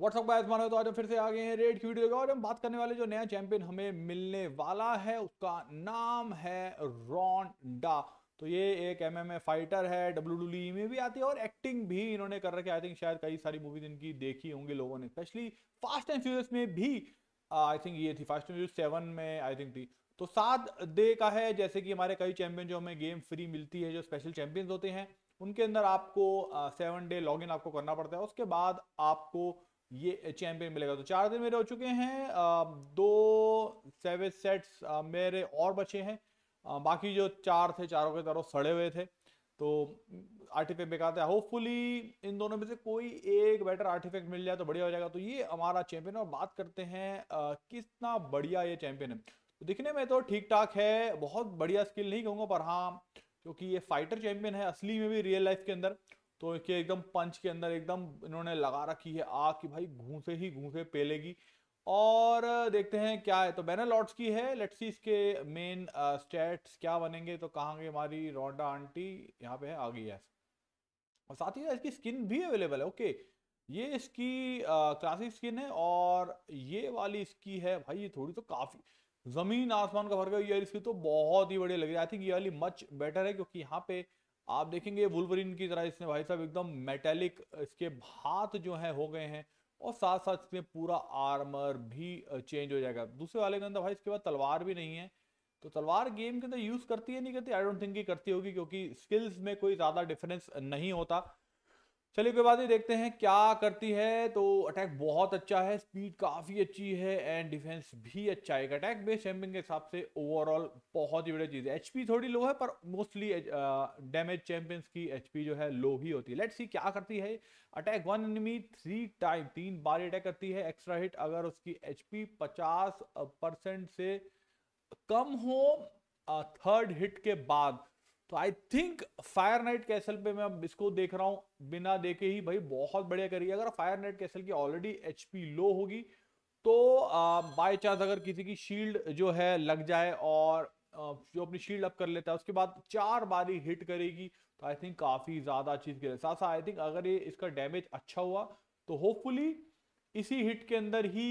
WhatsApp guys मानो तो आज हम फिर से आ गए हैं रेड की वीडियो और हम बात करने वाले जो नया चैंपियन हमें मिलने वाला है उसका नाम है रॉन्डा तो ये एक एमएमए फाइटर है डब्ल्यू e में भी आती है और एक्टिंग भी इन्होंने कर रखी आई थिंक शायद कई सारी मूवीज इनकी देखी होंगी लोगों ने स्पेशली फास्ट एंड फ्यूरियस में भी आई uh, थिंक ये थी फास्ट एंड फ्यूरियस सेवन में आई थिंक थी तो सात डे का है जैसे कि हमारे कई चैंपियन जो हमें गेम फ्री मिलती है जो स्पेशल चैंपियंस होते हैं उनके अंदर आपको सेवन डे लॉग आपको करना पड़ता है उसके बाद आपको ये चैंपियन मिलेगा तो चार दिन मेरे हो चुके हैं दो सेवेज सेट्स मेरे और बचे हैं बाकी जो चार थे चारों के चारों सड़े हुए थे तो आर्टिफैक्ट बेकार थे होपफुली इन दोनों में से कोई एक बेटर आर्टिफैक्ट मिल जाए तो बढ़िया हो जाएगा तो ये हमारा चैंपियन और बात करते हैं कितना बढ़िया ये चैंपियन है तो दिखने में तो ठीक ठाक है बहुत बढ़िया स्किल नहीं कहूँगा पर हाँ क्योंकि ये फाइटर चैंपियन है असली में भी रियल लाइफ के अंदर तो इनके एकदम पंच के अंदर एकदम इन्होंने लगा रखी है आग कि भाई घूसे ही घूसे पेलेगी और देखते हैं क्या है तो बैनर लॉर्ड्स की है लेट्स सी इसके मेन स्टेट्स uh, क्या बनेंगे तो कहाँ गई हमारी रोंडा आंटी यहाँ पे है आ गई है और साथ ही इसकी स्किन भी अवेलेबल है ओके ये इसकी क्लासिक uh, स्किन है और ये वाली इसकी है भाई ये थोड़ी तो काफ़ी ज़मीन आसमान का फर्क है ये इसकी तो बहुत ही बढ़िया लग रही है आई थिंक ये वाली मच बेटर है क्योंकि यहाँ पे आप देखेंगे वुलवरिन की तरह इसने भाई साहब एकदम मेटेलिक इसके हाथ जो है हो गए हैं और साथ साथ इसमें पूरा आर्मर भी चेंज हो जाएगा दूसरे वाले के अंदर भाई इसके बाद तलवार भी नहीं है तो तलवार गेम के अंदर यूज करती है नहीं करती आई डोंट थिंक करती होगी क्योंकि स्किल्स में कोई ज्यादा डिफरेंस नहीं होता चलिए कोई बात ही देखते हैं क्या करती है तो अटैक बहुत अच्छा है स्पीड काफ़ी अच्छी है एंड डिफेंस भी अच्छा है अटैक बेस चैम्पियन के हिसाब से ओवरऑल बहुत ही बड़ी चीज़ है एचपी थोड़ी लो है पर मोस्टली डैमेज चैम्पियंस की एचपी जो है लो ही होती है लेट्स सी क्या करती है attack one enemy three time तीन बार अटैक करती है एक्स्ट्रा हिट अगर उसकी एचपी पचास परसेंट से कम हो थर्ड हिट के बाद तो I think fire knight castle पे मैं अब इसको देख रहा हूं बिना देखे ही भाई बहुत बढ़िया करिए अगर फायर नाइट कैसल की ऑलरेडी एचपी लो होगी तो बाय चांस अगर किसी की शील्ड जो है लग जाए और जो अपनी शील्ड अप कर लेता है उसके बाद चार बारी हिट करेगी तो आई थिंक काफी ज्यादा चीज के साथ साथ आई थिंक अगर ये इसका डैमेज अच्छा हुआ तो होपफुली इसी हिट के अंदर ही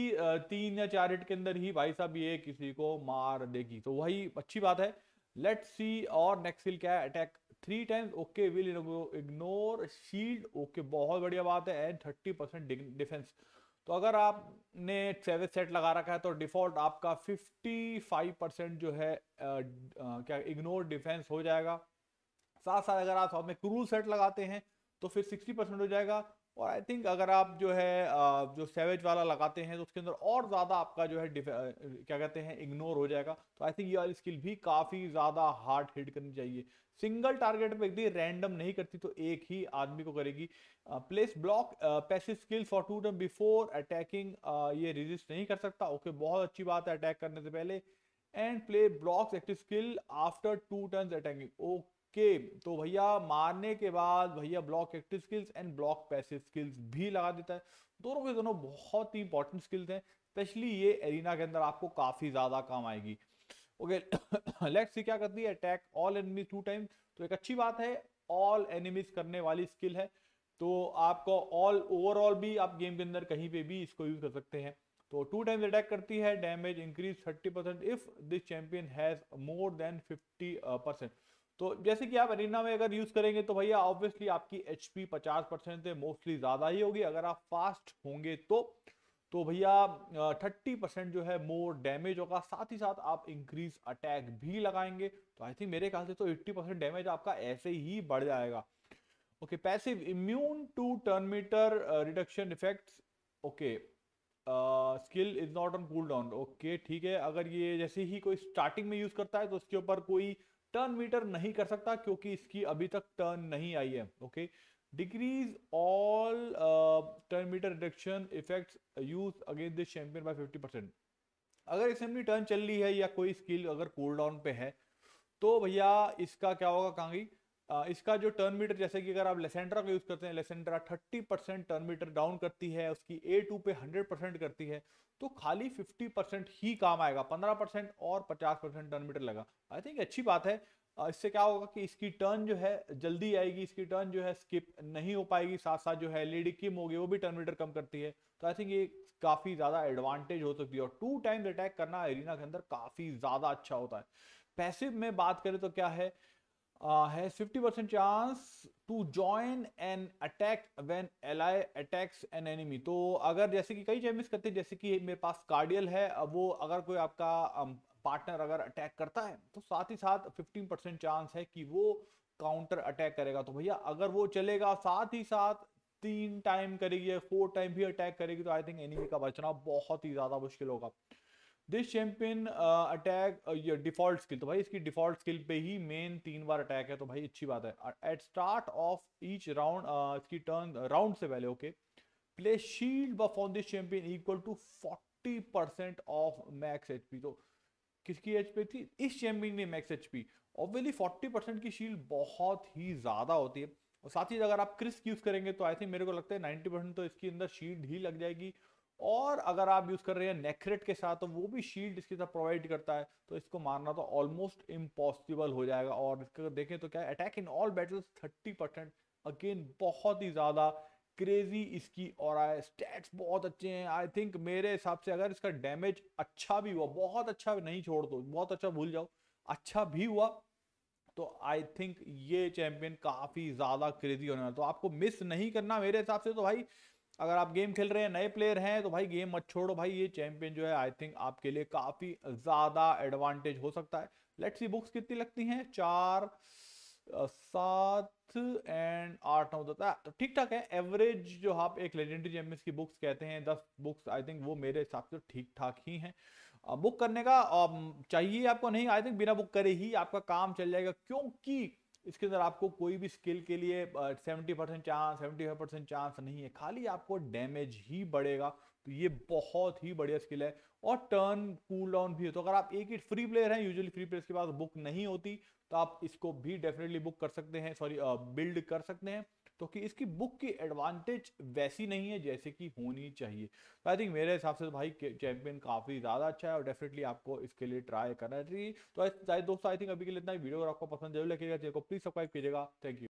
तीन या चार हिट के अंदर ही भाई साहब ये किसी को मार देगी तो वही अच्छी बात है लेट सी और नेक्स्ट स्किल क्या है attack three times okay will ignore shield okay बहुत बढ़िया बात है एंड थर्टी परसेंट डिफेंस तो अगर आपने सेवेज सेट लगा रखा है तो डिफॉल्ट आपका फिफ्टी फाइव परसेंट जो है आ, uh, आ, uh, क्या इग्नोर डिफेंस हो जाएगा साथ साथ अगर आप साथ में क्रूल सेट लगाते हैं तो फिर सिक्सटी परसेंट हो जाएगा और आई थिंक अगर आप जो है जो सेवेज वाला लगाते हैं तो उसके अंदर और ज़्यादा आपका जो है क्या कहते हैं इग्नोर हो जाएगा तो आई थिंक ये वाली स्किल भी काफ़ी ज़्यादा हार्ड हिट करनी चाहिए सिंगल टारगेट पर एकदम रैंडम नहीं करती तो एक ही आदमी को करेगी place block passive skill for two term before attacking ये रिजिस्ट नहीं कर सकता ओके okay, बहुत अच्छी बात है अटैक करने से पहले and place blocks active skill after two turns attacking okay के तो भैया मारने के बाद भैया block active skills and block passive skills भी लगा देता है दोनों के दोनों बहुत ही इंपॉर्टेंट स्किल्स हैं स्पेशली ये एरिना के अंदर आपको काफी ज्यादा काम आएगी ओके लेट्स सी क्या करती है attack all enemies two time तो एक अच्छी बात है ऑल एनिमीज करने वाली स्किल है तो आपको ऑल ओवरऑल भी आप गेम के अंदर कहीं पे भी इसको यूज कर सकते हैं तो टू टाइम्स अटैक करती है damage increase 30 percent if this champion has more than 50 percent तो जैसे कि आप एरिना में अगर यूज करेंगे तो भैया ऑब्वियसली आपकी एच पी पचास परसेंट से मोस्टली ज्यादा ही होगी अगर आप फास्ट होंगे तो तो भैया थर्टी परसेंट जो है मोर डैमेज होगा साथ ही साथ आप इंक्रीज अटैक भी लगाएंगे तो आई थिंक मेरे ख्याल से तो एट्टी परसेंट डैमेज आपका ऐसे ही बढ़ जाएगा okay passive immune to turn meter reduction effect okay skill is not on cool down okay ठीक है अगर ये जैसे ही कोई स्टार्टिंग में यूज करता है तो उसके ऊपर कोई टर्न मीटर नहीं कर सकता क्योंकि इसकी अभी तक टर्न नहीं आई है okay decrease all turn meter reduction effect use against this champion by 50 percent अगर असेंबली टर्न चल रही है या कोई स्किल अगर कूल डाउन पे है तो भैया इसका क्या होगा कहांगी इसका जो टर्न मीटर जैसे कि अगर आप लेसेंड्रा का यूज़ करते हैं Lysandra 30 percent turn meter down करती है उसकी ए टू पे 100 परसेंट करती है तो खाली 50 परसेंट ही काम आएगा 15 परसेंट और 50 परसेंट टर्न मीटर लगा आई थिंक अच्छी बात है इससे क्या होगा कि इसकी टर्न जो है जल्दी आएगी इसकी टर्न जो है स्किप नहीं हो पाएगी साथ साथ जो है एलईडी किम होगी वो भी टर्न मीटर कम करती है तो आई थिंक ये काफ़ी ज़्यादा एडवांटेज हो सकती है और टू टाइम्स अटैक करना एरिना के अंदर काफ़ी ज़्यादा अच्छा होता है पैसिव में बात करें तो क्या है uh, fifty percent chance to join an attack when ally attacks an enemy तो अगर जैसे कि कई चैम्पियंस करते हैं जैसे कि मेरे पास कार्डियल है वो अगर कोई आपका पार्टनर अगर अटैक करता है तो साथ ही साथ फिफ्टीन परसेंट चांस है कि वो काउंटर अटैक करेगा तो भैया अगर वो चलेगा साथ ही साथ तीन टाइम करेगी या फोर टाइम भी अटैक करेगी तो आई थिंक एनिमी का बचना बहुत ही ज़्यादा मुश्किल होगा this champion attack default skill तो भाई इसकी डिफॉल्ट स्किल पे ही मेन तीन बार अटैक है तो भाई अच्छी बात है at start of each round इसकी टर्न राउंड uh, से पहले okay place shield buff on this champion equal to forty percent of max HP तो किसकी एचपी थी इस चैंपियन ने max HP obviously forty percent की शील्ड बहुत ही ज़्यादा होती है और साथ ही अगर आप क्रिस्क यूज़ करेंगे तो आई थिंक मेरे को लगता है नाइनटी परसेंट तो इसके अंदर शील्ड ही लग जाएगी और अगर आप यूज कर रहे हैं नेक्रेट के साथ तो वो भी शील्ड इसके साथ प्रोवाइड करता है तो इसको मारना तो ऑलमोस्ट इम्पॉसिबल हो जाएगा और इसका देखें तो क्या attack in all battles thirty percent again बहुत ही ज्यादा क्रेजी इसकी और आए स्टैट्स बहुत अच्छे हैं आई थिंक मेरे हिसाब से अगर इसका डैमेज अच्छा भी हुआ बहुत अच्छा नहीं छोड़ दो बहुत अच्छा भूल जाओ अच्छा भी हुआ तो आई थिंक ये चैंपियन काफी ज्यादा क्रेजी होने वाला तो आपको मिस नहीं करना मेरे हिसाब से तो भाई अगर आप गेम खेल रहे हैं नए प्लेयर हैं तो भाई गेम मत छोड़ो भाई ये चैंपियन जो है आई थिंक आपके लिए काफ़ी ज़्यादा एडवांटेज हो सकता है लेट्स सी बुक्स कितनी लगती हैं चार सात एंड आठ नौ दस तो ठीक ठाक है एवरेज जो आप एक लेजेंडरी चैंपियंस की बुक्स कहते हैं दस बुक्स आई थिंक वो मेरे हिसाब से ठीक ठाक ही हैं बुक करने का चाहिए आपको नहीं आई थिंक बिना बुक करे ही आपका काम चल जाएगा क्योंकि इसके अंदर आपको कोई भी स्किल के लिए seventy percent chance seventy five percent chance नहीं है खाली आपको डैमेज ही बढ़ेगा तो ये बहुत ही बढ़िया स्किल है और टर्न कूल डाउन भी है तो अगर आप एक ही फ्री प्लेयर हैं यूजुअली फ्री प्लेयर्स के पास बुक नहीं होती तो आप इसको भी डेफिनेटली बुक कर सकते हैं सॉरी बिल्ड कर सकते हैं तो कि इसकी बुक की एडवांटेज वैसी नहीं है जैसे कि होनी चाहिए तो आई थिंक मेरे हिसाब से तो भाई चैंपियन काफ़ी ज़्यादा अच्छा है और डेफिनेटली आपको इसके लिए ट्राई करना चाहिए तो दोस्तों आई थिंक अभी के लिए इतना वीडियो अगर आपको पसंद जरूर लगेगा चैनल को प्लीज़ सब्सक्राइब कीजिएगा थैंक यू